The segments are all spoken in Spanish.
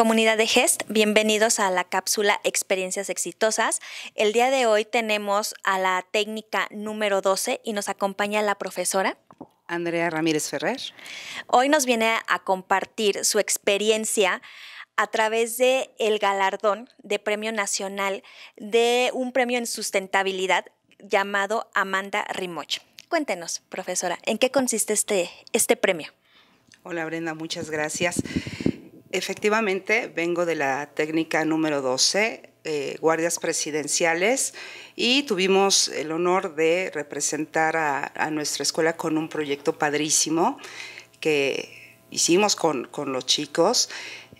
Comunidad de GEST, bienvenidos a la cápsula Experiencias Exitosas. El día de hoy tenemos a la técnica número 12 y nos acompaña la profesora. Andrea Ramírez Ferrer. Hoy nos viene a compartir su experiencia a través de el galardón de premio nacional de un premio en sustentabilidad llamado Amanda Rimoch. Cuéntenos, profesora, ¿en qué consiste este, este premio? Hola Brenda, muchas gracias. Efectivamente, vengo de la técnica número 12, eh, guardias presidenciales, y tuvimos el honor de representar a, nuestra escuela con un proyecto padrísimo que hicimos con, con los chicos.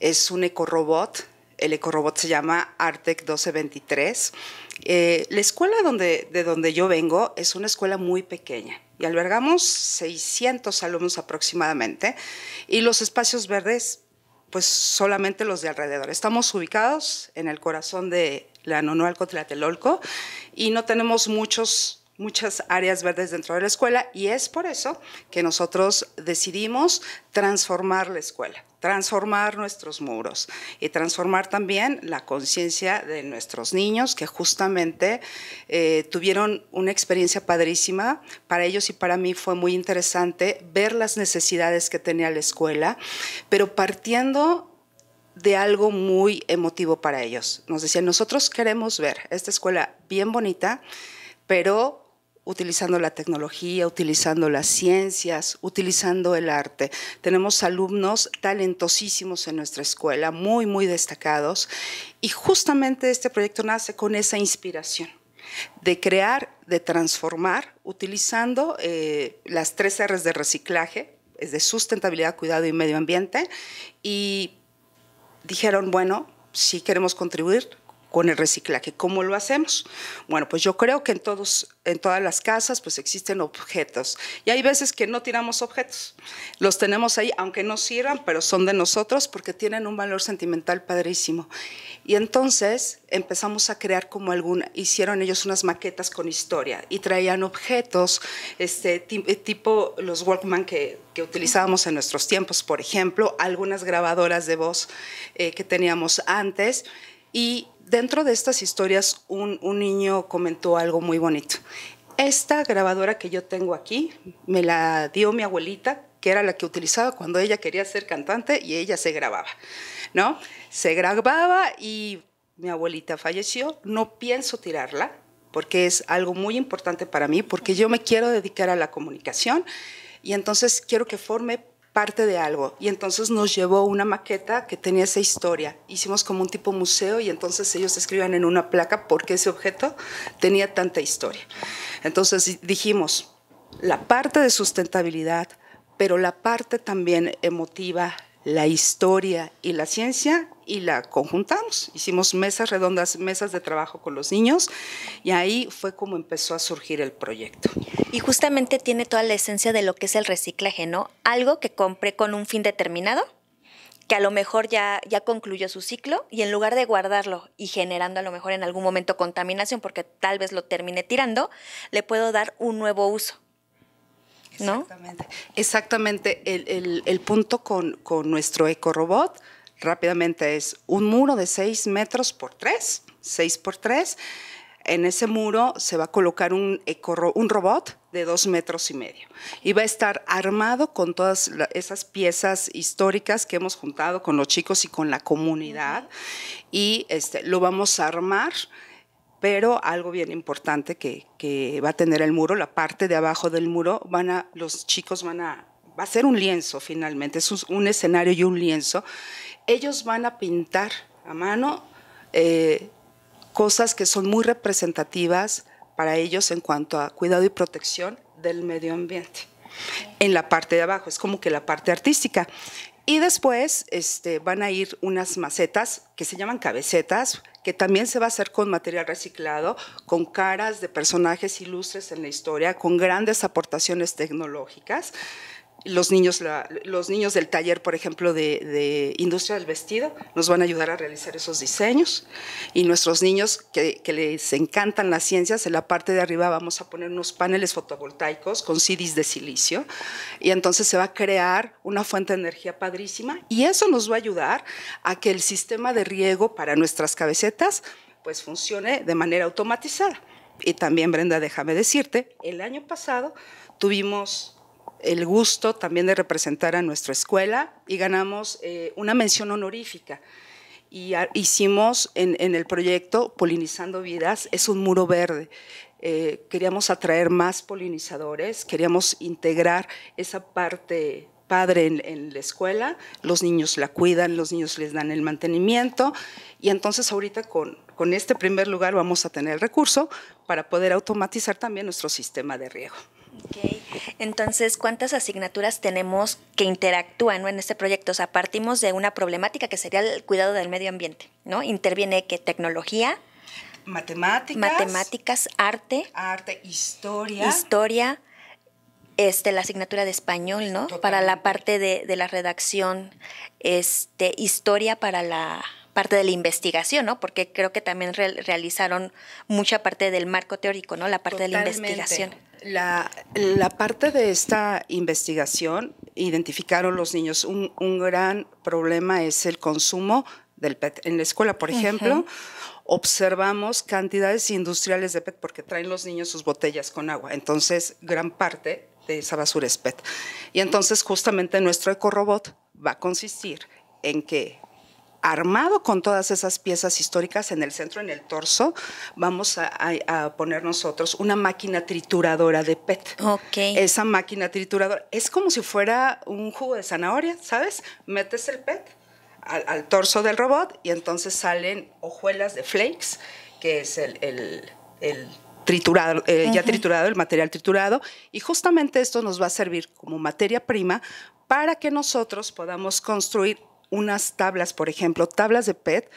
Es un ecorobot el ecorobot se llama Artec 1223. Eh, la escuela donde, de donde yo vengo es una escuela muy pequeña y albergamos 600 alumnos aproximadamente y los espacios verdes pues solamente los de alrededor. Estamos ubicados en el corazón de la Nonualco Tlatelolco y no tenemos muchos muchas áreas verdes dentro de la escuela y es por eso que nosotros decidimos transformar la escuela, transformar nuestros muros y transformar también la conciencia de nuestros niños que justamente eh, tuvieron una experiencia padrísima. Para ellos y para mí fue muy interesante ver las necesidades que tenía la escuela, pero partiendo de algo muy emotivo para ellos. Nos decían, nosotros queremos ver esta escuela bien bonita, pero utilizando la tecnología, utilizando las ciencias, utilizando el arte. Tenemos alumnos talentosísimos en nuestra escuela, muy, muy destacados, y justamente este proyecto nace con esa inspiración de crear, de transformar, utilizando eh, las tres R's de reciclaje, es de sustentabilidad, cuidado y medio ambiente, y dijeron, bueno, si queremos contribuir, con el reciclaje. ¿Cómo lo hacemos? Bueno, pues yo creo que en, todos, en todas las casas pues existen objetos y hay veces que no tiramos objetos. Los tenemos ahí, aunque no sirvan, pero son de nosotros porque tienen un valor sentimental padrísimo. Y entonces empezamos a crear como alguna, hicieron ellos unas maquetas con historia y traían objetos, este, tipo los Walkman que, que utilizábamos en nuestros tiempos, por ejemplo, algunas grabadoras de voz eh, que teníamos antes y dentro de estas historias un, niño comentó algo muy bonito. Esta grabadora que yo tengo aquí me la dio mi abuelita, que era la que utilizaba cuando ella quería ser cantante y ella se grababa, ¿no? Se grababa y mi abuelita falleció, no pienso tirarla porque es algo muy importante para mí, porque yo me quiero dedicar a la comunicación y entonces quiero que forme parte de algo. Y entonces nos llevó una maqueta que tenía esa historia. Hicimos como un tipo museo y entonces ellos escribían en una placa por qué ese objeto tenía tanta historia. Entonces dijimos, la parte de sustentabilidad, pero la parte también emotiva, la historia y la ciencia y la conjuntamos. Hicimos mesas redondas, mesas de trabajo con los niños y ahí fue como empezó a surgir el proyecto. Y justamente tiene toda la esencia de lo que es el reciclaje, ¿no? Algo que compré con un fin determinado, que a lo mejor ya, ya concluyó su ciclo y en lugar de guardarlo y generando a lo mejor en algún momento contaminación, porque tal vez lo termine tirando, le puedo dar un nuevo uso. ¿No? Exactamente. Exactamente. El, punto con, con nuestro ecorobot rápidamente es un muro de 6 metros por 3, 6 por 3, en ese muro se va a colocar un, robot de dos metros y medio. Y va a estar armado con todas esas piezas históricas que hemos juntado con los chicos y con la comunidad. Y este, lo vamos a armar, pero algo bien importante que, va a tener el muro, la parte de abajo del muro, van a, los chicos van a va a ser un lienzo finalmente, es un escenario y un lienzo. Ellos van a pintar a mano eh, cosas que son muy representativas para ellos en cuanto a cuidado y protección del medio ambiente. En la parte de abajo, es como que la parte artística. Y después este, van a ir unas macetas que se llaman cabecetas, que también se va a hacer con material reciclado, con caras de personajes ilustres en la historia, con grandes aportaciones tecnológicas los niños, los niños del taller, por ejemplo, de, industria del vestido, nos van a ayudar a realizar esos diseños. Y nuestros niños que, les encantan las ciencias, en la parte de arriba vamos a poner unos paneles fotovoltaicos con CDs de silicio. Y entonces se va a crear una fuente de energía padrísima. Y eso nos va a ayudar a que el sistema de riego para nuestras cabecetas pues funcione de manera automatizada. Y también, Brenda, déjame decirte, el año pasado tuvimos el gusto también de representar a nuestra escuela y ganamos eh, una mención honorífica. Y hicimos en, el proyecto Polinizando Vidas, es un muro verde. Eh, queríamos atraer más polinizadores, queríamos integrar esa parte padre en, la escuela, los niños la cuidan, los niños les dan el mantenimiento y entonces ahorita con, con este primer lugar vamos a tener el recurso para poder automatizar también nuestro sistema de riego. Okay. Entonces, ¿cuántas asignaturas tenemos que interactúan en este proyecto? O sea, partimos de una problemática que sería el cuidado del medio ambiente, ¿no? Interviene qué tecnología, matemáticas, matemáticas, arte, arte, historia, historia, este, la asignatura de español, ¿no? Para la parte de, la redacción, este, historia para la parte de la investigación, ¿no? Porque creo que también realizaron mucha parte del marco teórico, ¿no? La parte de la investigación. La, parte de esta investigación identificaron los niños. Un, gran problema es el consumo del PET. En la escuela, por ejemplo, observamos cantidades industriales de PET porque traen los niños sus botellas con agua. Entonces, gran parte de esa basura es PET. Y entonces, justamente nuestro ecorobot va a consistir en que armado con todas esas piezas históricas en el centro, en el torso, vamos a, poner nosotros una máquina trituradora de PET. Okay. Esa máquina trituradora es como si fuera un jugo de zanahoria, ¿sabes? Metes el PET al, torso del robot y entonces salen hojuelas de flakes, que es el, triturado, eh, ya triturado, el material triturado, y justamente esto nos va a servir como materia prima para que nosotros podamos construir unas tablas, por ejemplo, tablas de PET,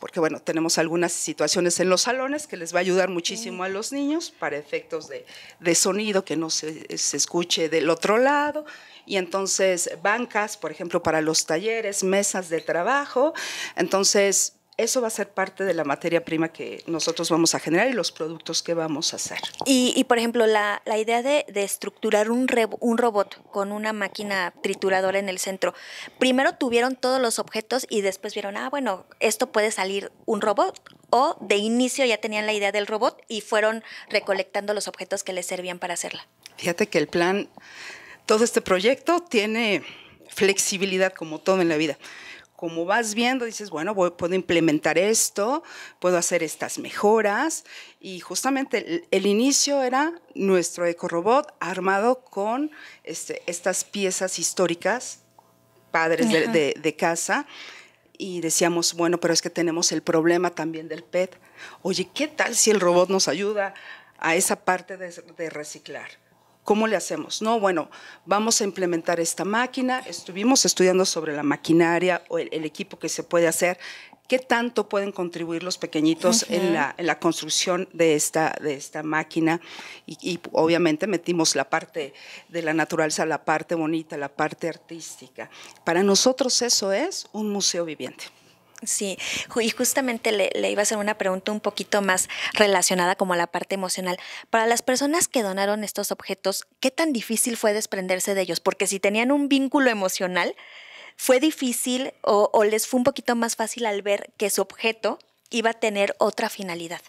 porque bueno, tenemos algunas situaciones en los salones que les va a ayudar muchísimo a los niños para efectos de, sonido, que no se, se, escuche del otro lado. Y entonces bancas, por ejemplo, para los talleres, mesas de trabajo. Entonces, eso va a ser parte de la materia prima que nosotros vamos a generar y los productos que vamos a hacer. Y, por ejemplo, la, idea de, estructurar un, un, robot con una máquina trituradora en el centro, primero tuvieron todos los objetos y después vieron, ah, bueno, esto puede salir un robot. O de inicio ya tenían la idea del robot y fueron recolectando los objetos que les servían para hacerla. Fíjate que el plan, todo este proyecto tiene flexibilidad como todo en la vida como vas viendo, dices, bueno, puedo implementar esto, puedo hacer estas mejoras. Y justamente el, inicio era nuestro ecorobot armado con este, estas piezas históricas, padres de, casa. Y decíamos, bueno, pero es que tenemos el problema también del PET. Oye, ¿qué tal si el robot nos ayuda a esa parte de reciclar? ¿Cómo le hacemos? No, bueno, vamos a implementar esta máquina. Estuvimos estudiando sobre la maquinaria o el, equipo que se puede hacer. ¿Qué tanto pueden contribuir los pequeñitos en, la, construcción de esta, de esta máquina? y, obviamente metimos la parte de la naturaleza, la parte bonita, la parte artística. Para nosotros eso es un museo viviente. Sí, y justamente le, iba a hacer una pregunta un poquito más relacionada como a la parte emocional. Para las personas que donaron estos objetos, ¿qué tan difícil fue desprenderse de ellos? Porque si tenían un vínculo emocional, ¿fue difícil o les fue un poquito más fácil al ver que su objeto iba a tener otra finalidad?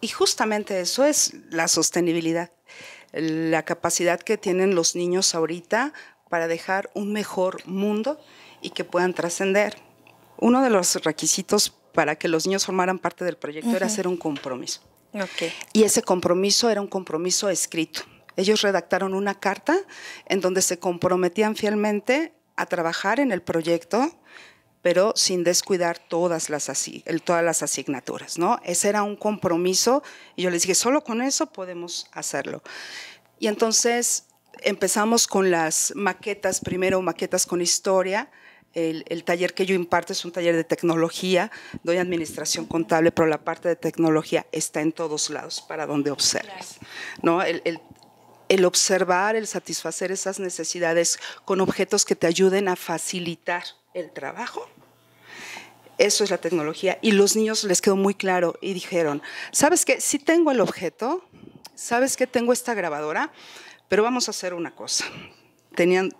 Y justamente eso es la sostenibilidad, la capacidad que tienen los niños ahorita para dejar un mejor mundo y que puedan trascender. Uno de los requisitos para que los niños formaran parte del proyecto era hacer un compromiso. Y ese compromiso era un compromiso escrito. Ellos redactaron una carta en donde se comprometían fielmente a trabajar en el proyecto, pero sin descuidar todas las, todas las asignaturas, ¿no? Ese era un compromiso y yo les dije, solo con eso podemos hacerlo. Y entonces empezamos con las maquetas, primero maquetas con historia, el, taller que yo imparto es un taller de tecnología, doy administración contable, pero la parte de tecnología está en todos lados para donde observes. ¿no? El, observar, el satisfacer esas necesidades con objetos que te ayuden a facilitar el trabajo. Eso es la tecnología. Y los niños les quedó muy claro y dijeron, ¿sabes qué? Si tengo el objeto, ¿sabes qué? Tengo esta grabadora, pero vamos a hacer una cosa. Tenían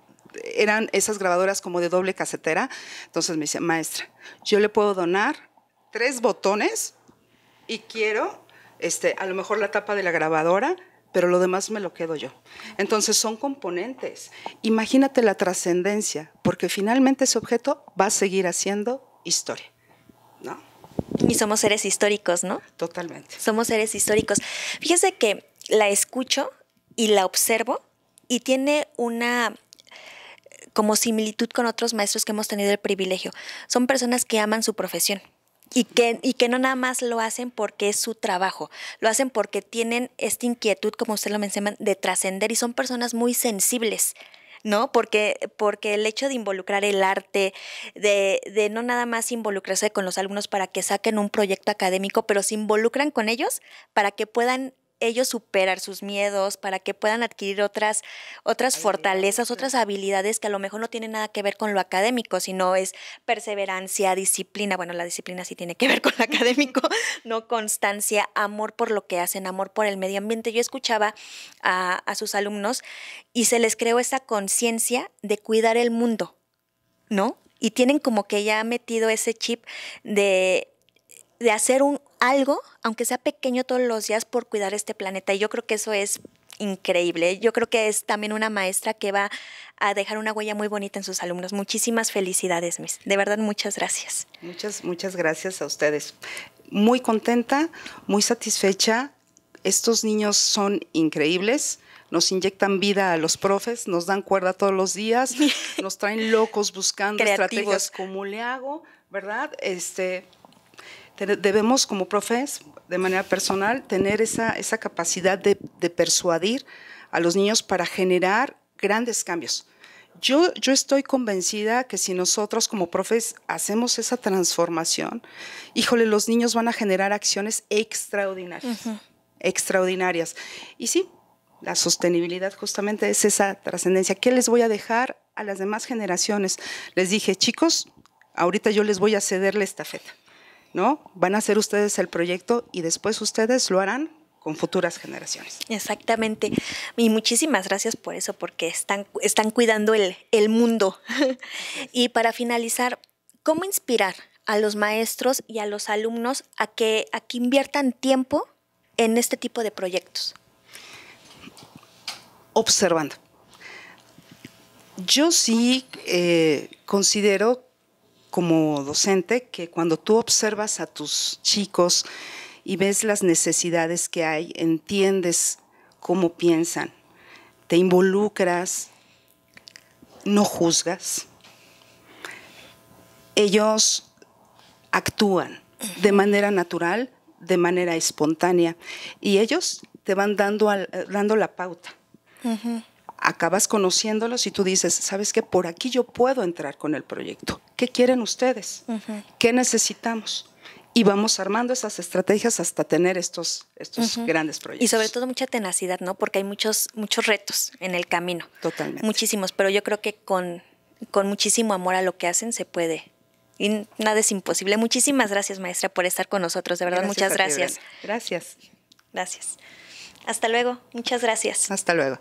eran esas grabadoras como de doble casetera. Entonces me dice, maestra, yo le puedo donar tres botones y quiero, este, a lo mejor la tapa de la grabadora, pero lo demás me lo quedo yo. Entonces son componentes. Imagínate la trascendencia, porque finalmente ese objeto va a seguir haciendo historia, ¿no? Y somos seres históricos, ¿no? Totalmente. Somos seres históricos. Fíjese que la escucho y la observo y tiene una como similitud con otros maestros que hemos tenido el privilegio. Son personas que aman su profesión. Y que, y que no nada más lo hacen porque es su trabajo, lo hacen porque tienen esta inquietud, como usted lo menciona, de trascender y son personas muy sensibles. ¿no? Porque, porque el hecho de involucrar el arte, de, de, no nada más involucrarse con los alumnos para que saquen un proyecto académico, pero se involucran con ellos para que puedan ellos superar sus miedos, para que puedan adquirir otras, otras fortalezas, otras habilidades que a lo mejor no tienen nada que ver con lo académico, sino es perseverancia, disciplina. Bueno, la disciplina sí tiene que ver con lo académico, no constancia, amor por lo que hacen, amor por el medio ambiente. Yo escuchaba a, sus alumnos y se les creó esa conciencia de cuidar el mundo, ¿no? Y tienen como que ya metido ese chip de hacer un, algo, aunque sea pequeño todos los días, por cuidar este planeta. Y yo creo que eso es increíble. Yo creo que es también una maestra que va a dejar una huella muy bonita en sus alumnos. Muchísimas felicidades, Miss. De verdad, muchas gracias. Muchas, muchas gracias a ustedes. Muy contenta, muy satisfecha. Estos niños son increíbles nos inyectan vida a los profes, nos dan cuerda todos los días, nos traen locos buscando estrategias como le hago, ¿verdad? Este, debemos como profes, de manera personal, tener esa, esa capacidad de, persuadir a los niños para generar grandes cambios. Yo, yo estoy convencida que si nosotros como profes hacemos esa transformación, híjole, los niños van a generar acciones extraordinarias. Extraordinarias. Y sí, la sostenibilidad justamente es esa trascendencia. ¿Qué les voy a dejar a las demás generaciones? Les dije, chicos, ahorita yo les voy a ceder la estafeta ¿no? Van a hacer ustedes el proyecto y después ustedes lo harán con futuras generaciones. Exactamente. Y muchísimas gracias por eso, porque están, están cuidando el, el mundo. y para finalizar, ¿cómo inspirar a los maestros y a los alumnos a que, a que inviertan tiempo en este tipo de proyectos? Observando. Yo sí eh, considero como docente que cuando tú observas a tus chicos y ves las necesidades que hay, entiendes cómo piensan, te involucras, no juzgas. Ellos actúan de manera natural, de manera espontánea, y ellos te van dando, dando la pauta acabas conociéndolos y tú dices, ¿sabes qué? Por aquí yo puedo entrar con el proyecto. ¿Qué quieren ustedes? ¿Qué necesitamos? Y vamos armando esas estrategias hasta tener estos, estos grandes proyectos. Y sobre todo mucha tenacidad, ¿no? Porque hay muchos, muchos retos en el camino. Totalmente. Muchísimos, pero yo creo que con, con muchísimo amor a lo que hacen se puede. Y nada es imposible. Muchísimas gracias, maestra, por estar con nosotros. De verdad, muchas gracias. Gracias. Gracias. Hasta luego. Muchas gracias. Hasta luego.